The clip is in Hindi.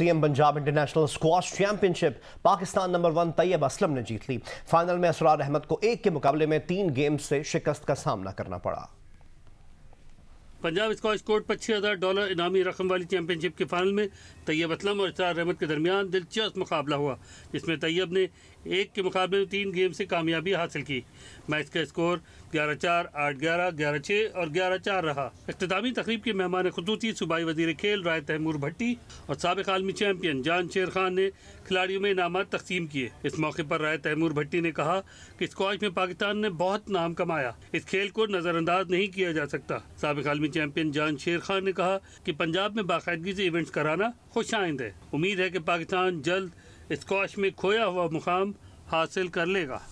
CM Punjab international squash championship Pakistan number one Tayyab Aslam ने जीत ली फाइनल में असरार अहमद को एक के मुकाबले में तीन गेम से शिकस्त का सामना करना पड़ा पंजाब स्कॉच कोर्ट पच्चीस हज़ार डॉलर इनामी रकम वाली चैंपियनशिप के फाइनल में तैयब असलम और इसार अहमद के दरमियान दिलचस्प मुकाबला हुआ जिसमें तैयब ने एक के मुकाबले में तीन गेम से कामयाबी हासिल की मैच का स्कोर ग्यारह चार आठ ग्यारह ग्यारह छः और ग्यारह चार रहा अख्तामी तकरीब के मेहमान खसूसी सूबाई वजीर खेल राय तैमूर भट्टी और सबक आलमी चैम्पियन जान शेर खान ने खिलाड़ियों में इनाम तकसीम किए इस मौके पर राय तैमूर भट्टी ने कहा कि स्कॉच में पाकिस्तान ने बहुत नाम कमाया इस खेल को नज़रअंदाज नहीं किया जा सकता सबक आलमी चैंपियन जान शेर खान ने कहा कि पंजाब में बाकायदगी से इवेंट्स कराना खुश आइंद है उम्मीद है कि पाकिस्तान जल्द स्कॉश में खोया हुआ मुकाम हासिल कर लेगा